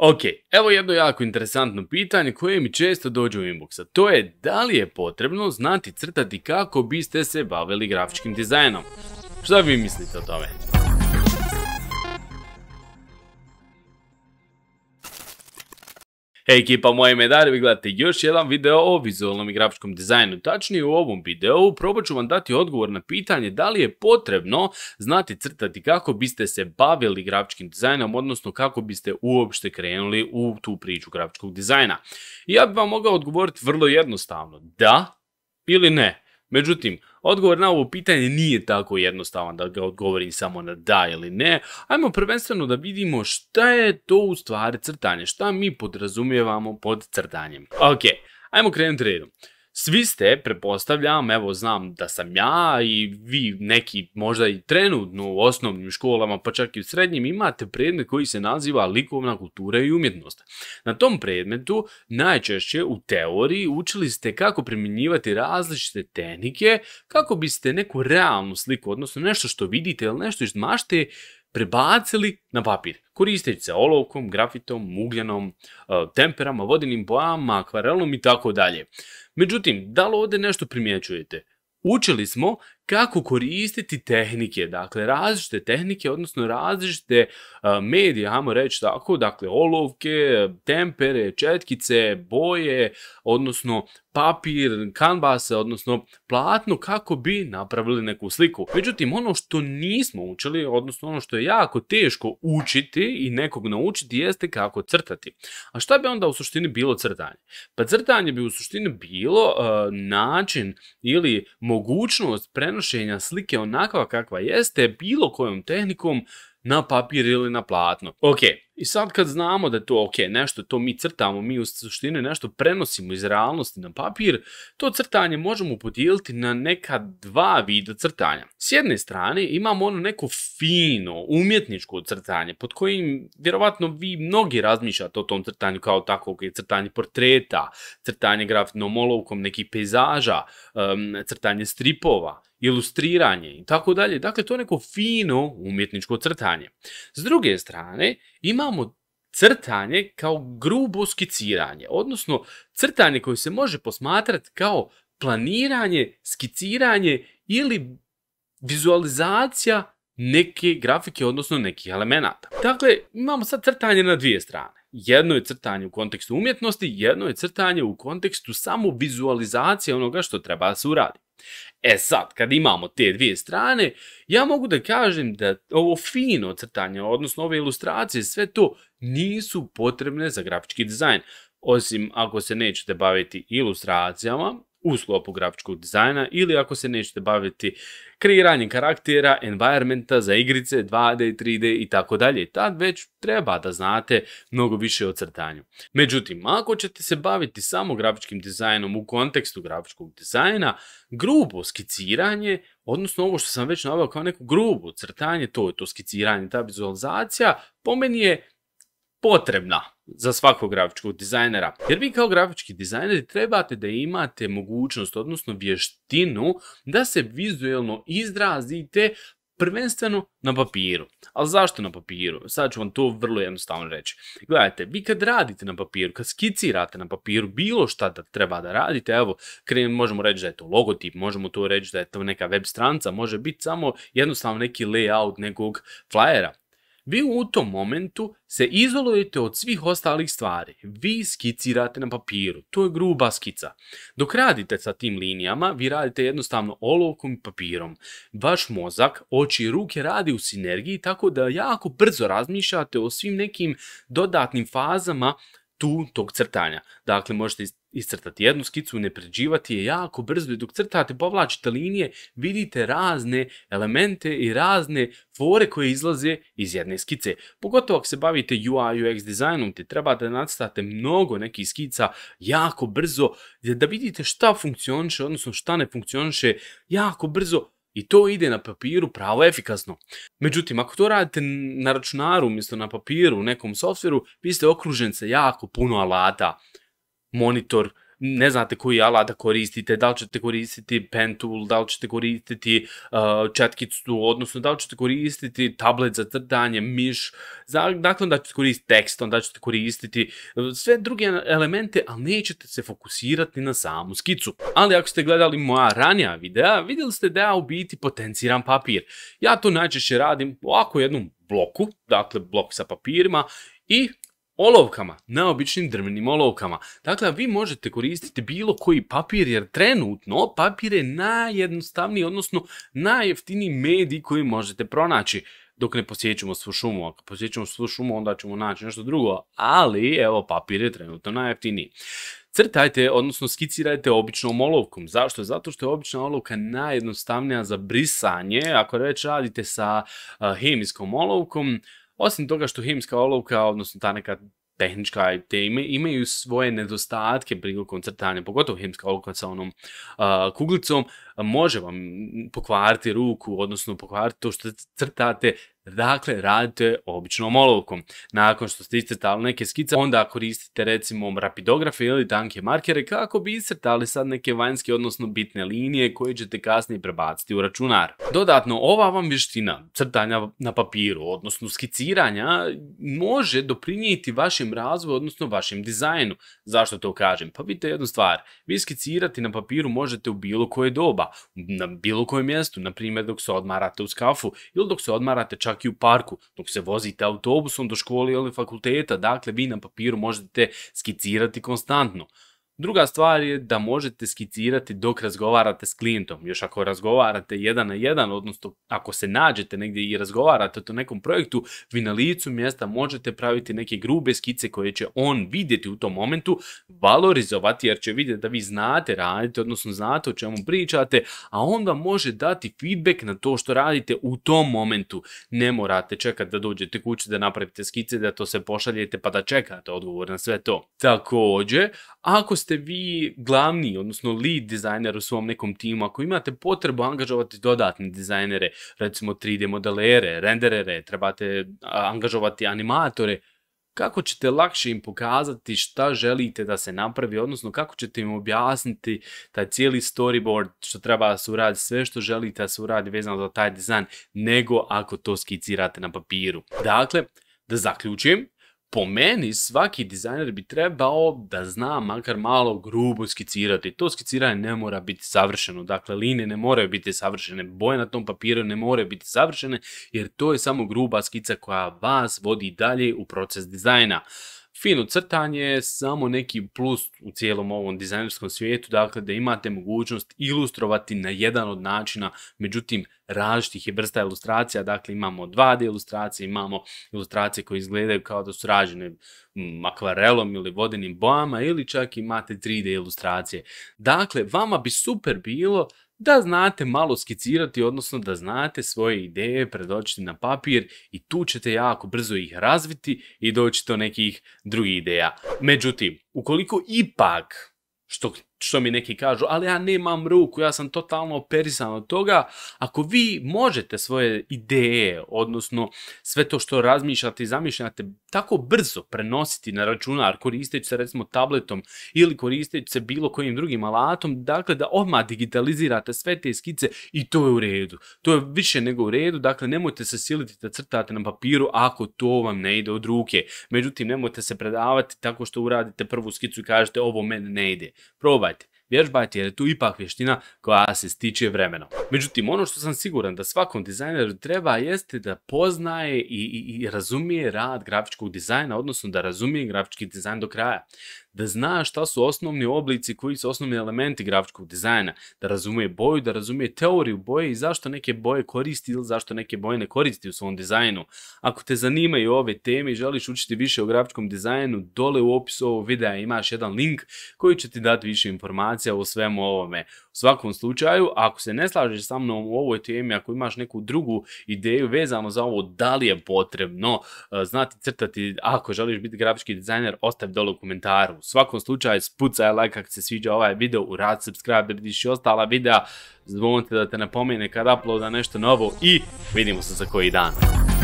Ok, evo jedno jako interesantno pitanje koje mi često dođe u inboxa. To je da li je potrebno znati crtati kako biste se bavili grafičkim dizajnom? Šta vi mislite o tome? Ekipa moje ime da vi gledate još jedan video o vizualnom i grafičkom dizajnu. Tačnije u ovom videu probat ću vam dati odgovor na pitanje da li je potrebno znati crtati kako biste se bavili grafičkim dizajnom, odnosno kako biste uopšte krenuli u tu priču grafičkog dizajna. Ja bih vam mogao odgovoriti vrlo jednostavno, da ili ne. Međutim, odgovor na ovo pitanje nije tako jednostavan da ga odgovorim samo na da ili ne. Ajmo prvenstveno da vidimo šta je to u stvari crtanje, šta mi podrazumijevamo pod crtanjem. Ok, ajmo krenuti redom. Svi ste, prepostavljam, evo znam da sam ja i vi neki možda i trenutno u osnovnim školama pa čak i u srednjim imate predmet koji se naziva likovna kultura i umjetnost. Na tom predmetu najčešće u teoriji učili ste kako primjenjivati različite tehnike kako biste neku realnu sliku, odnosno nešto što vidite ili nešto iz mašte prebacili na papir, koristeći se olovkom, grafitom, ugljenom, e, temperama, vodinim bojama, akvarelom i tako dalje. Međutim, da li ovdje nešto primjećujete? Učili smo kako koristiti tehnike, dakle različite tehnike, odnosno različite medije, ajmo reći tako, dakle olovke, tempere, četkice, boje, odnosno papir, kanvase, odnosno platno kako bi napravili neku sliku. Međutim, ono što nismo učili, odnosno ono što je jako teško učiti i nekog naučiti jeste kako crtati. A šta bi onda u suštini bilo crtanje? Pa crtanje bi u suštini bilo način ili mogućnost prenošenja prenošenja slike onakva kakva jeste bilo kojom tehnikom na papir ili na platno. Ok, i sad kad znamo da to ok, nešto to mi crtamo, mi u suštini nešto prenosimo iz realnosti na papir, to crtanje možemo podijeliti na neka dva vida crtanja. S jedne strane imamo ono neko fino, umjetničko crtanje, pod kojim vjerovatno vi mnogi razmišljate o tom crtanju kao tako, ok, crtanje portreta, crtanje grafitnom olovkom nekih pejzaža, crtanje stripova, ilustriranje i tako dalje. Dakle, to je neko fino umjetničko crtanje. S druge strane, imamo crtanje kao grubo skiciranje, odnosno crtanje koje se može posmatrati kao planiranje, skiciranje ili vizualizacija neke grafike, odnosno nekih elemenata. Dakle, imamo sad crtanje na dvije strane jedno je crtanje u kontekstu umjetnosti, jedno je crtanje u kontekstu samo vizualizacije onoga što treba da se uradi. E sad, kad imamo te dvije strane, ja mogu da kažem da ovo fino crtanje, odnosno ove ilustracije, sve to nisu potrebne za grafički dizajn. Osim ako se nećete baviti ilustracijama, u slopu grafičkog dizajna ili ako se nećete baviti kreiranjem karaktera, environmenta za igrice, 2D, 3D i tako dalje. Tad već treba da znate mnogo više o crtanju. Međutim, ako ćete se baviti samo grafičkim dizajnom u kontekstu grafičkog dizajna, grubo skiciranje, odnosno ovo što sam već navio kao neko grubo crtanje, to je to skiciranje, ta vizualizacija, po meni je potrebna za svakog grafičkog dizajnera. Jer vi kao grafički dizajneri trebate da imate mogućnost, odnosno vještinu, da se vizuelno izrazite prvenstveno na papiru. Ali zašto na papiru? Sad ću vam to vrlo jednostavno reći. Gledajte, vi kad radite na papiru, kad skicirate na papiru bilo šta da treba da radite, evo, možemo reći da je to logotip, možemo to reći da je to neka web stranca, može biti samo jednostavno neki layout nekog flyera. Vi u tom momentu se izolujete od svih ostalih stvari. Vi skicirate na papiru. To je gruba skica. Dok radite sa tim linijama, vi radite jednostavno olovkom i papirom. Vaš mozak, oči i ruke radi u sinergiji tako da jako brzo razmišljate o svim nekim dodatnim fazama tu tog crtanja. Dakle, možete iscrtati jednu skicu, pređivati je jako brzo i dok crtate, povlačite linije, vidite razne elemente i razne fore koje izlaze iz jedne skice. Pogotovo ako se bavite UI UX dizajnom, te trebate da nacrtate mnogo nekih skica jako brzo, da vidite šta funkcioniše, odnosno šta ne funkcioniše, jako brzo, i to ide na papiru pravo efikasno. Međutim, ako to radite na računaru umjesto na papiru u nekom softveru, vi ste okruženi sa jako puno alata monitor, ne znate koji alat da koristite, da li ćete koristiti pen tool, da li ćete koristiti uh, četkicu, odnosno da li ćete koristiti tablet za crtanje, miš, dakle da ćete koristiti tekst, onda ćete koristiti uh, sve druge elemente, ali nećete se fokusirati na samu skicu. Ali ako ste gledali moja ranija videa, vidjeli ste da ja u biti potenciram papir. Ja to najčešće radim ovako jednom bloku, dakle blok sa papirima i olovkama, neobičnim drvenim olovkama. Dakle, vi možete koristiti bilo koji papir jer trenutno papir je najjednostavniji, odnosno najjeftiniji medij koji možete pronaći dok ne posjećamo svu šumu. Ako posjećamo svu šumu, onda ćemo naći nešto drugo, ali evo papir je trenutno najjeftiniji. Crtajte, odnosno skicirajte običnom olovkom. Zašto? Zato što je obična olovka najjednostavnija za brisanje. Ako već radite sa eh, hemijskom olovkom, osim toga što himska olovka, odnosno ta neka tehnička te ime, imaju svoje nedostatke prilikom crtanja, pogotovo himska olovka sa onom uh, kuglicom, može vam pokvariti ruku, odnosno pokvariti to što crtate, dakle radite običnom olovkom. Nakon što ste iscrtali neke skice, onda koristite recimo rapidografe ili tanke markere kako bi iscrtali sad neke vanjske, odnosno bitne linije koje ćete kasnije prebaciti u računar. Dodatno, ova vam vještina crtanja na papiru, odnosno skiciranja, može doprinijeti vašem razvoju, odnosno vašem dizajnu. Zašto to kažem? Pa vidite jednu stvar, vi skicirati na papiru možete u bilo koje doba, na bilo kojem mjestu, na primjer dok se odmarate u skafu ili dok se odmarate čak i u parku, dok se vozite autobusom do škole ili fakulteta, dakle vi na papiru možete skicirati konstantno. Druga stvar je da možete skicirati dok razgovarate s klijentom. Još ako razgovarate jedan na jedan, odnosno ako se nađete negdje i razgovarate o nekom projektu, vi na licu mjesta možete praviti neke grube skice koje će on vidjeti u tom momentu, valorizovati jer će vidjeti da vi znate raditi, odnosno znate o čemu pričate, a onda može dati feedback na to što radite u tom momentu. Ne morate čekati da dođete kući, da napravite skice, da to se pošaljete pa da čekate odgovor na sve to. Također, ako ste ste vi glavni, odnosno lead dizajner u svom nekom timu, ako imate potrebu angažovati dodatne dizajnere, recimo 3D modelere, renderere, trebate angažovati animatore, kako ćete lakše im pokazati šta želite da se napravi, odnosno kako ćete im objasniti taj cijeli storyboard što treba da se uradi, sve što želite da se uradi vezano za taj dizajn, nego ako to skicirate na papiru. Dakle, da zaključim, po meni svaki dizajner bi trebao da zna makar malo grubo skicirati. To skiciranje ne mora biti savršeno, dakle linije ne moraju biti savršene, boje na tom papiru ne moraju biti savršene, jer to je samo gruba skica koja vas vodi dalje u proces dizajna. Fino crtanje je samo neki plus u cijelom ovom dizajnerskom svijetu, dakle da imate mogućnost ilustrovati na jedan od načina, međutim različitih je vrsta ilustracija, dakle imamo 2D ilustracije, imamo ilustracije koje izgledaju kao da su rađene mm, akvarelom ili vodenim bojama ili čak imate 3D ilustracije. Dakle, vama bi super bilo da znate malo skicirati, odnosno da znate svoje ideje predočiti na papir i tu ćete jako brzo ih razviti i doći do nekih drugih ideja. Međutim, ukoliko ipak, što što mi neki kažu, ali ja nemam ruku, ja sam totalno operisan od toga. Ako vi možete svoje ideje, odnosno sve to što razmišljate i zamišljate, tako brzo prenositi na računar koristeći se recimo tabletom ili koristeći se bilo kojim drugim alatom, dakle da odmah digitalizirate sve te skice i to je u redu. To je više nego u redu, dakle nemojte se siliti da crtate na papiru ako to vam ne ide od ruke. Međutim, nemojte se predavati tako što uradite prvu skicu i kažete ovo meni ne ide. Probaj vježbajte jer je tu ipak vještina koja se stiče vremenom. Međutim, ono što sam siguran da svakom dizajneru treba jeste da poznaje i, i razumije rad grafičkog dizajna, odnosno da razumije grafički dizajn do kraja da zna šta su osnovni oblici, koji su osnovni elementi grafičkog dizajna, da razumije boju, da razumije teoriju boje i zašto neke boje koristi ili zašto neke boje ne koristi u svom dizajnu. Ako te zanimaju ove teme i želiš učiti više o grafičkom dizajnu, dole u opisu ovog videa imaš jedan link koji će ti dati više informacija o svemu ovome. U svakom slučaju, ako se ne slažeš sa mnom u ovoj temi, ako imaš neku drugu ideju vezano za ovo da li je potrebno e, znati crtati, ako želiš biti grafički dizajner, ostavi dole u komentaru svakom slučaju spucaj like ako se sviđa ovaj video, urad subscribe da vidiš i ostala videa, zvonite da te napomene kad uploada nešto novo i vidimo se za koji dan.